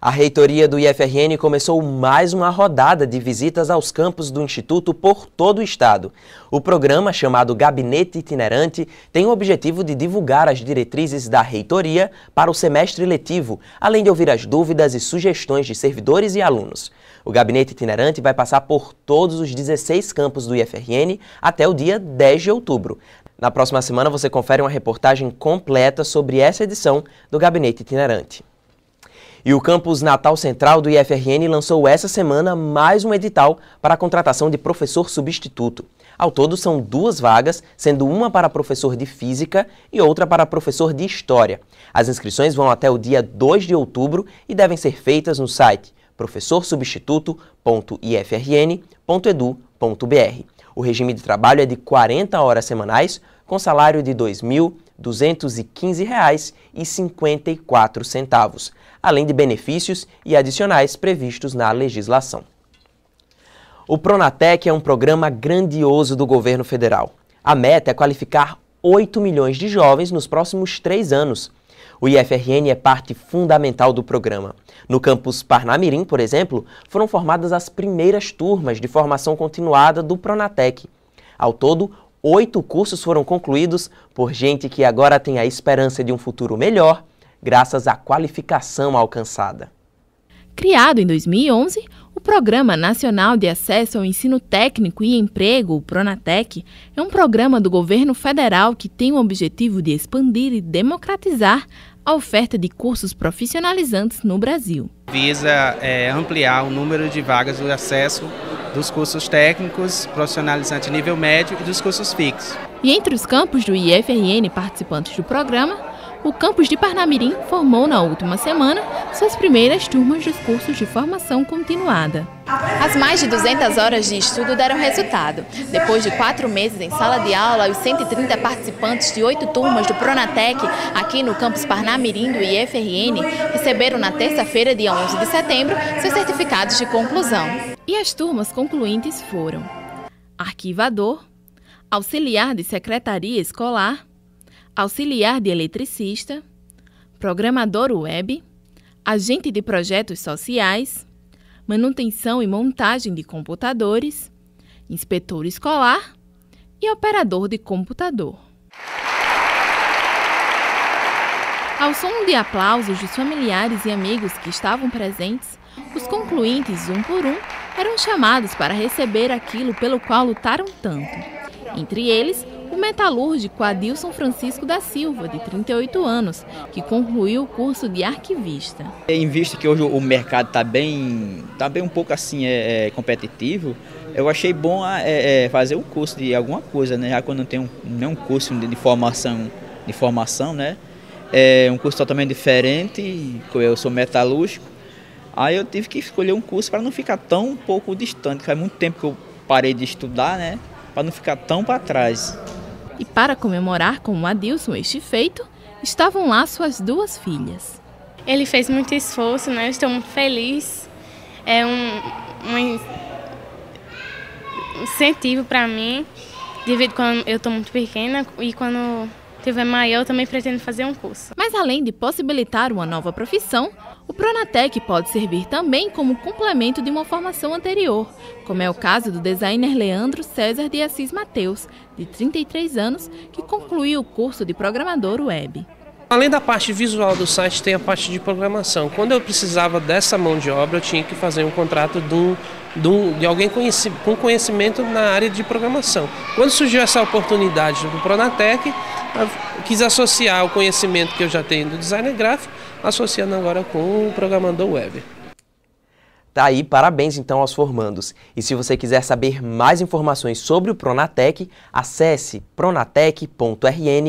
A reitoria do IFRN começou mais uma rodada de visitas aos campos do Instituto por todo o Estado. O programa, chamado Gabinete Itinerante, tem o objetivo de divulgar as diretrizes da reitoria para o semestre letivo, além de ouvir as dúvidas e sugestões de servidores e alunos. O Gabinete Itinerante vai passar por todos os 16 campos do IFRN até o dia 10 de outubro. Na próxima semana você confere uma reportagem completa sobre essa edição do Gabinete Itinerante. E o campus Natal Central do IFRN lançou essa semana mais um edital para a contratação de professor substituto. Ao todo, são duas vagas, sendo uma para professor de Física e outra para professor de História. As inscrições vão até o dia 2 de outubro e devem ser feitas no site professorsubstituto.ifrn.edu.br. O regime de trabalho é de 40 horas semanais, com salário de R$ 2.000. R$ 215,54, além de benefícios e adicionais previstos na legislação. O Pronatec é um programa grandioso do governo federal. A meta é qualificar 8 milhões de jovens nos próximos três anos. O IFRN é parte fundamental do programa. No campus Parnamirim, por exemplo, foram formadas as primeiras turmas de formação continuada do Pronatec. Ao todo, Oito cursos foram concluídos por gente que agora tem a esperança de um futuro melhor, graças à qualificação alcançada. Criado em 2011, o Programa Nacional de Acesso ao Ensino Técnico e Emprego, o Pronatec, é um programa do governo federal que tem o objetivo de expandir e democratizar a oferta de cursos profissionalizantes no Brasil. Visa é, ampliar o número de vagas de acesso dos cursos técnicos, profissionalizante nível médio e dos cursos fixos. E entre os campos do IFRN participantes do programa, o campus de Parnamirim formou na última semana suas primeiras turmas dos cursos de formação continuada. As mais de 200 horas de estudo deram resultado. Depois de quatro meses em sala de aula, os 130 participantes de oito turmas do Pronatec, aqui no campus Parnamirim do IFRN, receberam na terça-feira, dia 11 de setembro, seus certificados de conclusão e as turmas concluintes foram arquivador, auxiliar de secretaria escolar, auxiliar de eletricista, programador web, agente de projetos sociais, manutenção e montagem de computadores, inspetor escolar e operador de computador. Ao som de aplausos dos familiares e amigos que estavam presentes, os concluintes, um por um, eram chamados para receber aquilo pelo qual lutaram tanto. Entre eles, o metalúrgico Adilson Francisco da Silva, de 38 anos, que concluiu o curso de arquivista. Em vista que hoje o mercado está bem, tá bem um pouco assim é, é competitivo, eu achei bom ah, é, é, fazer um curso de alguma coisa, né? Já quando não tem um, nenhum curso de, formação, de formação, né? É um curso totalmente diferente, eu sou metalúrgico, Aí eu tive que escolher um curso para não ficar tão um pouco distante, faz muito tempo que eu parei de estudar, né? Para não ficar tão para trás. E para comemorar com o Adilson este feito, estavam lá suas duas filhas. Ele fez muito esforço, né? Eu estou muito feliz. É um, um incentivo para mim, devido quando eu estou muito pequena e quando tiver maior eu também pretendo fazer um curso. Mas além de possibilitar uma nova profissão, o Pronatec pode servir também como complemento de uma formação anterior, como é o caso do designer Leandro César de Assis Mateus, de 33 anos, que concluiu o curso de programador web. Além da parte visual do site, tem a parte de programação. Quando eu precisava dessa mão de obra, eu tinha que fazer um contrato de, um, de, um, de alguém conheci, com conhecimento na área de programação. Quando surgiu essa oportunidade do Pronatec, ah, quis associar o conhecimento que eu já tenho do design gráfico, associando agora com o programador web. Tá aí, parabéns então aos formandos. E se você quiser saber mais informações sobre o Pronatec, acesse pronatec.rn.gov.br.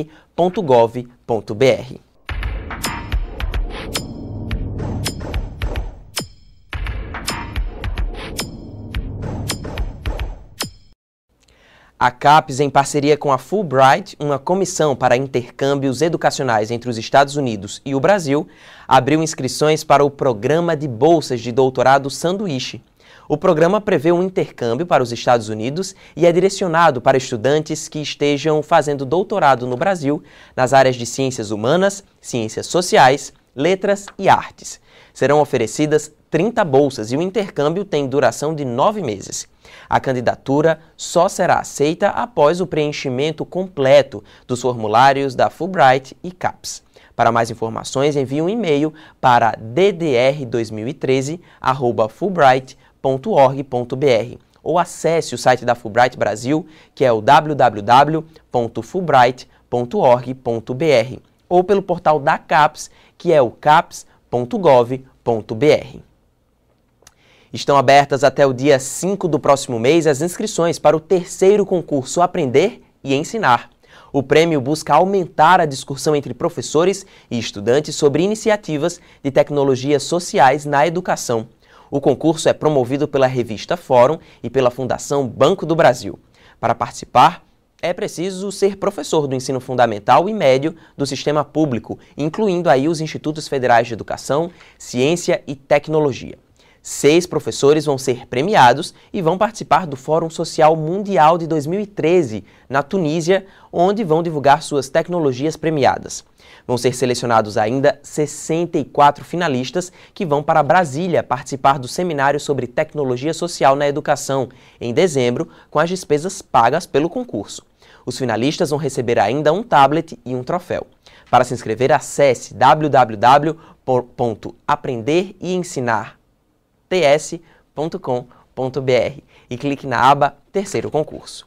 A CAPES, em parceria com a Fulbright, uma comissão para intercâmbios educacionais entre os Estados Unidos e o Brasil, abriu inscrições para o Programa de Bolsas de Doutorado Sanduíche. O programa prevê um intercâmbio para os Estados Unidos e é direcionado para estudantes que estejam fazendo doutorado no Brasil nas áreas de ciências humanas, ciências sociais, letras e artes. Serão oferecidas 30 bolsas e o intercâmbio tem duração de nove meses. A candidatura só será aceita após o preenchimento completo dos formulários da Fulbright e CAPS. Para mais informações, envie um e-mail para ddr2013@fulbright.org.br ou acesse o site da Fulbright Brasil, que é o www.fulbright.org.br, ou pelo portal da CAPS, que é o caps.gov.br. Estão abertas até o dia 5 do próximo mês as inscrições para o terceiro concurso Aprender e Ensinar. O prêmio busca aumentar a discussão entre professores e estudantes sobre iniciativas de tecnologias sociais na educação. O concurso é promovido pela revista Fórum e pela Fundação Banco do Brasil. Para participar, é preciso ser professor do ensino fundamental e médio do sistema público, incluindo aí os institutos federais de educação, ciência e tecnologia. Seis professores vão ser premiados e vão participar do Fórum Social Mundial de 2013, na Tunísia, onde vão divulgar suas tecnologias premiadas. Vão ser selecionados ainda 64 finalistas que vão para Brasília participar do seminário sobre tecnologia social na educação, em dezembro, com as despesas pagas pelo concurso. Os finalistas vão receber ainda um tablet e um troféu. Para se inscrever, acesse www.aprender ts.com.br e clique na aba Terceiro Concurso.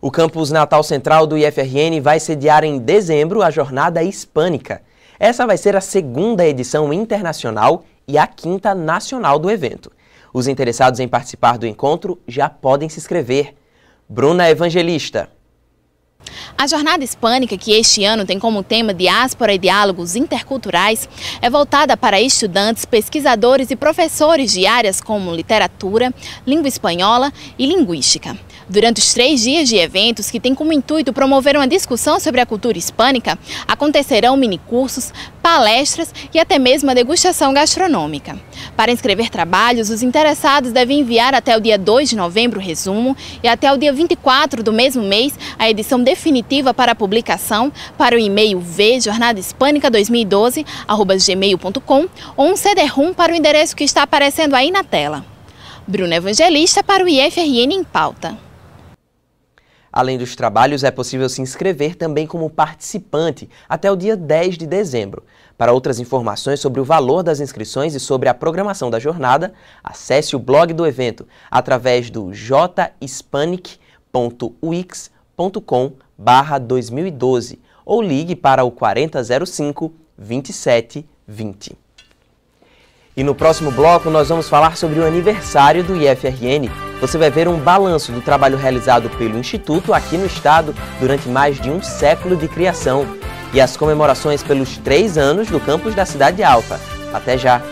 O campus Natal Central do IFRN vai sediar em dezembro a Jornada Hispânica. Essa vai ser a segunda edição internacional e a quinta nacional do evento. Os interessados em participar do encontro já podem se inscrever. Bruna Evangelista. A Jornada Hispânica, que este ano tem como tema Diáspora e Diálogos Interculturais, é voltada para estudantes, pesquisadores e professores de áreas como literatura, língua espanhola e linguística. Durante os três dias de eventos, que têm como intuito promover uma discussão sobre a cultura hispânica, acontecerão minicursos, palestras e até mesmo a degustação gastronômica. Para inscrever trabalhos, os interessados devem enviar até o dia 2 de novembro o resumo e até o dia 24 do mesmo mês a edição definitiva para a publicação para o e-mail vjornadahispânica2012.gmail.com ou um CD-ROM para o endereço que está aparecendo aí na tela. Bruna Evangelista para o IFRN em Pauta. Além dos trabalhos, é possível se inscrever também como participante até o dia 10 de dezembro. Para outras informações sobre o valor das inscrições e sobre a programação da jornada, acesse o blog do evento através do jhispanic.wix.com 2012 ou ligue para o 4005 2720. E no próximo bloco nós vamos falar sobre o aniversário do IFRN. Você vai ver um balanço do trabalho realizado pelo Instituto aqui no estado durante mais de um século de criação e as comemorações pelos três anos do campus da Cidade Alta. Até já!